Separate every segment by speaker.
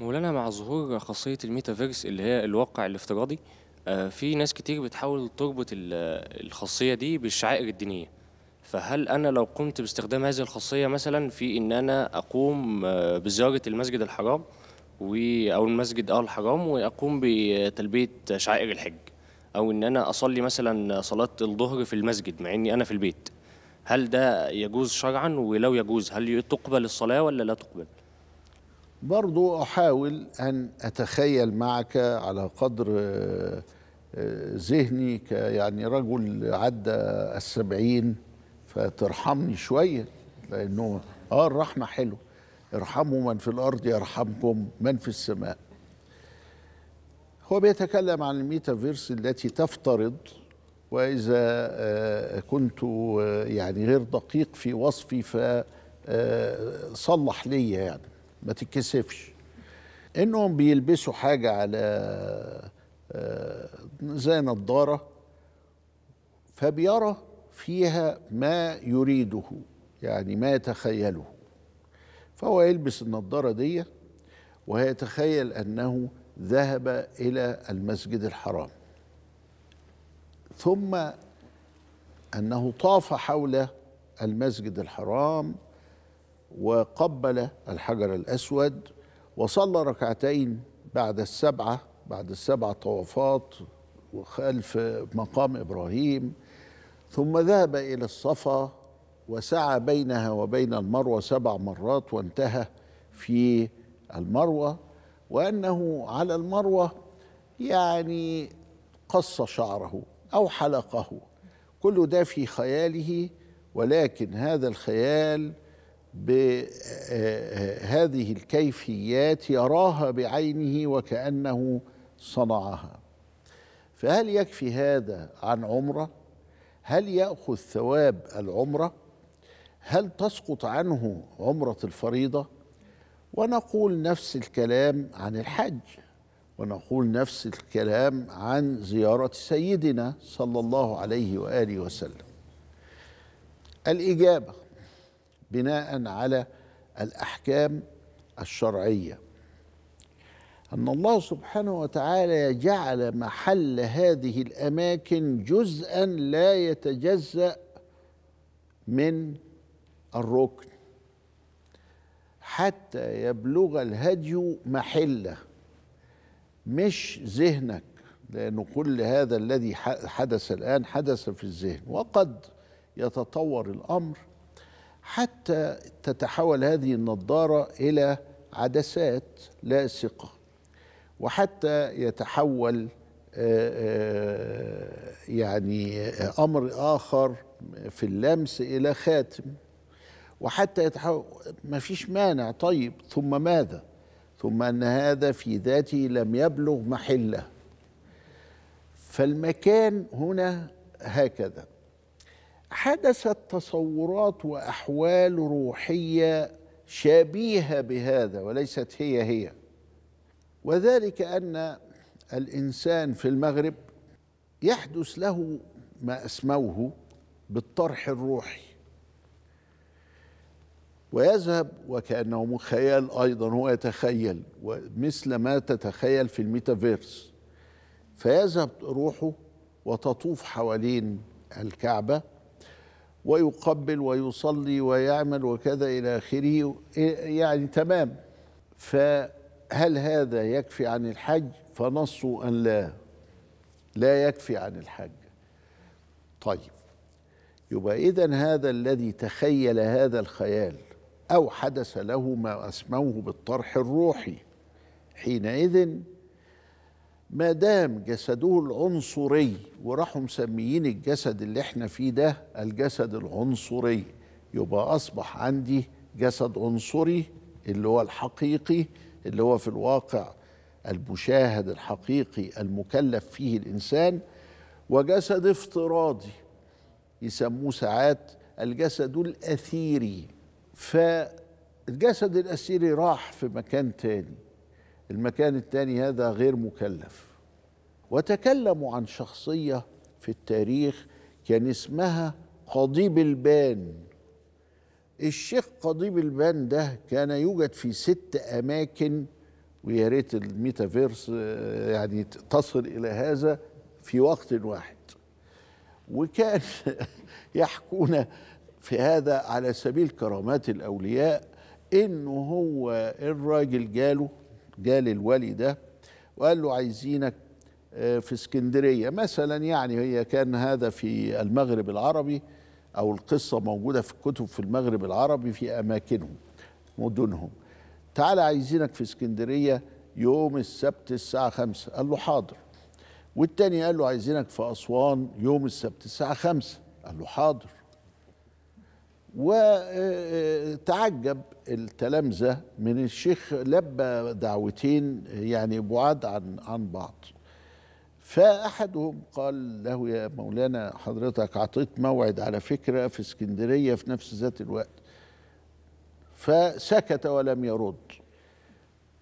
Speaker 1: مولانا مع ظهور خاصية الميتافيرس اللي هي الواقع الافتراضي آه، في ناس كتير بتحاول تربط الخاصية دي بالشعائر الدينية فهل أنا لو قمت باستخدام هذه الخاصية مثلا في إن أنا أقوم آه، بزيارة المسجد الحرام أو المسجد آه الحرام وأقوم بتلبية شعائر الحج أو إن أنا أصلي مثلا صلاة الظهر في المسجد مع إني أنا في البيت هل ده يجوز شرعا ولو يجوز هل تقبل الصلاة ولا لا تقبل؟
Speaker 2: برضو أحاول أن أتخيل معك على قدر آه، آه، ذهني يعني رجل عدى السبعين فترحمني شوية لأنه آه الرحمة حلو ارحموا من في الأرض يرحمكم من في السماء هو بيتكلم عن الميتافيرس التي تفترض وإذا آه، كنت يعني غير دقيق في وصفي فصلح لي يعني ما تتكسفش انهم بيلبسوا حاجه على آه، زي نظاره فبيرى فيها ما يريده يعني ما يتخيله فهو يلبس النظاره دي ويتخيل انه ذهب الى المسجد الحرام ثم انه طاف حول المسجد الحرام وقبل الحجر الأسود وصلى ركعتين بعد السبعة بعد السبع طوافات وخلف مقام إبراهيم ثم ذهب إلى الصفا وسعى بينها وبين المروة سبع مرات وانتهى في المروة وأنه على المروة يعني قص شعره أو حلقه كل ده في خياله ولكن هذا الخيال بهذه الكيفيات يراها بعينه وكأنه صنعها فهل يكفي هذا عن عمرة؟ هل يأخذ ثواب العمرة؟ هل تسقط عنه عمرة الفريضة؟ ونقول نفس الكلام عن الحج ونقول نفس الكلام عن زيارة سيدنا صلى الله عليه وآله وسلم الإجابة بناء على الاحكام الشرعيه ان الله سبحانه وتعالى جعل محل هذه الاماكن جزءا لا يتجزا من الركن حتى يبلغ الهدي محله مش ذهنك لأن كل هذا الذي حدث الآن حدث في الذهن وقد يتطور الأمر حتى تتحول هذه النظارة الى عدسات لاصقه وحتى يتحول آه، آه، يعني امر اخر في اللمس الى خاتم وحتى يتحول ما فيش مانع طيب ثم ماذا ثم ان هذا في ذاته لم يبلغ محله فالمكان هنا هكذا حدثت تصورات واحوال روحيه شبيهه بهذا وليست هي هي وذلك ان الانسان في المغرب يحدث له ما اسموه بالطرح الروحي ويذهب وكانه من خيال ايضا هو يتخيل مثل ما تتخيل في الميتافيرس فيذهب روحه وتطوف حوالين الكعبه ويقبل ويصلي ويعمل وكذا إلى آخره يعني تمام فهل هذا يكفي عن الحج فنصوا أن لا لا يكفي عن الحج طيب يبقى إذا هذا الذي تخيل هذا الخيال أو حدث له ما أسموه بالطرح الروحي حينئذ ما دام جسده العنصري وراحوا مسميين الجسد اللي احنا فيه ده الجسد العنصري يبقى اصبح عندي جسد عنصري اللي هو الحقيقي اللي هو في الواقع المشاهد الحقيقي المكلف فيه الانسان وجسد افتراضي يسموه ساعات الجسد الاثيري فالجسد الاثيري راح في مكان تاني المكان الثاني هذا غير مكلف وتكلموا عن شخصية في التاريخ كان اسمها قضيب البان الشيخ قضيب البان ده كان يوجد في ست أماكن ويا ريت الميتافيرس يعني تصل إلى هذا في وقت واحد وكان يحكون في هذا على سبيل كرامات الأولياء إنه هو الراجل جاله جالي الولي ده وقال له عايزينك آه، في اسكندرية مثلا يعني هي كان هذا في المغرب العربي أو القصة موجودة في الكتب في المغرب العربي في أماكنهم مدنهم تعالى عايزينك في اسكندرية يوم السبت الساعة خمسة قال له حاضر والتاني قال له عايزينك في أسوان يوم السبت الساعة خمسة قال له حاضر وتعجب التلامذة من الشيخ لبى دعوتين يعني بعاد عن عن بعض فأحدهم قال له يا مولانا حضرتك أعطيت موعد على فكرة في اسكندرية في نفس ذات الوقت فسكت ولم يرد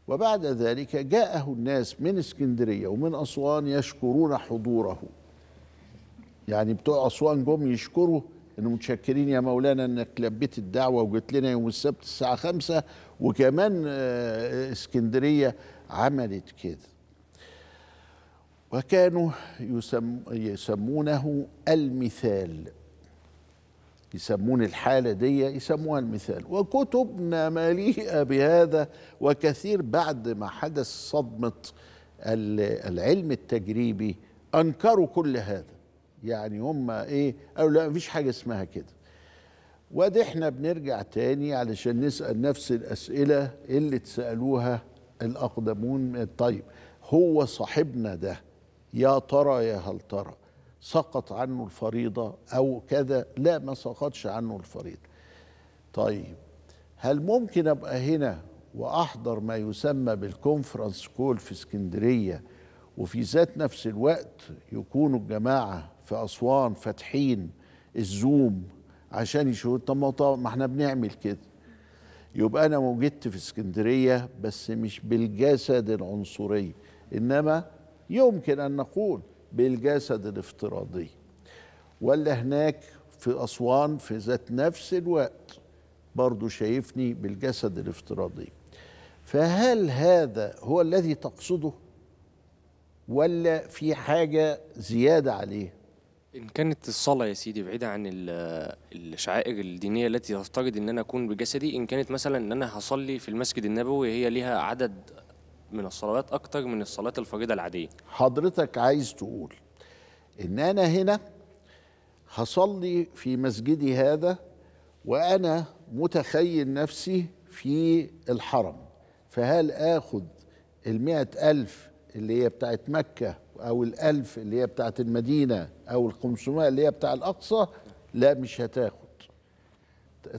Speaker 2: وبعد ذلك جاءه الناس من اسكندرية ومن أسوان يشكرون حضوره يعني بتوع أسوان جم يشكروا انه متشكرين يا مولانا انك لبيت الدعوه وجيت لنا يوم السبت الساعه خمسة وكمان آه، اسكندريه عملت كده وكانوا يسم يسمونه المثال يسمون الحالة دي يسموها المثال وكتبنا مليئة بهذا وكثير بعد ما حدث صدمة العلم التجريبي أنكروا كل هذا يعني هم ايه قالوا لا مفيش حاجه اسمها كده وادي احنا بنرجع تاني علشان نسال نفس الاسئله اللي اتسالوها الاقدمون طيب هو صاحبنا ده يا ترى يا هل ترى سقط عنه الفريضه او كذا لا ما سقطش عنه الفريضه طيب هل ممكن ابقى هنا واحضر ما يسمى بالكونفرنس كول في اسكندريه وفي ذات نفس الوقت يكونوا الجماعة في أسوان فاتحين الزوم عشان يشوفوا طب ما احنا بنعمل كده يبقى أنا وجدت في اسكندرية بس مش بالجسد العنصري إنما يمكن أن نقول بالجسد الافتراضي ولا هناك في أسوان في ذات نفس الوقت برضو شايفني بالجسد الافتراضي فهل هذا هو الذي تقصده ولا في حاجة
Speaker 1: زيادة عليه إن كانت الصلاة يا سيدي بعيدة عن الشعائر الدينية التي تفترض إن أنا أكون بجسدي إن كانت مثلا إن أنا هصلي في المسجد النبوي هي ليها عدد من الصلوات أكتر من الصلاة الفريضة العادية
Speaker 2: حضرتك عايز تقول إن أنا هنا هصلي في مسجدي هذا وأنا متخيل نفسي في الحرم فهل آخذ المئة ألف اللي هي بتاعت مكة أو الألف اللي هي بتاعت المدينة أو الخمسمائة اللي هي بتاع الأقصى لا مش هتاخد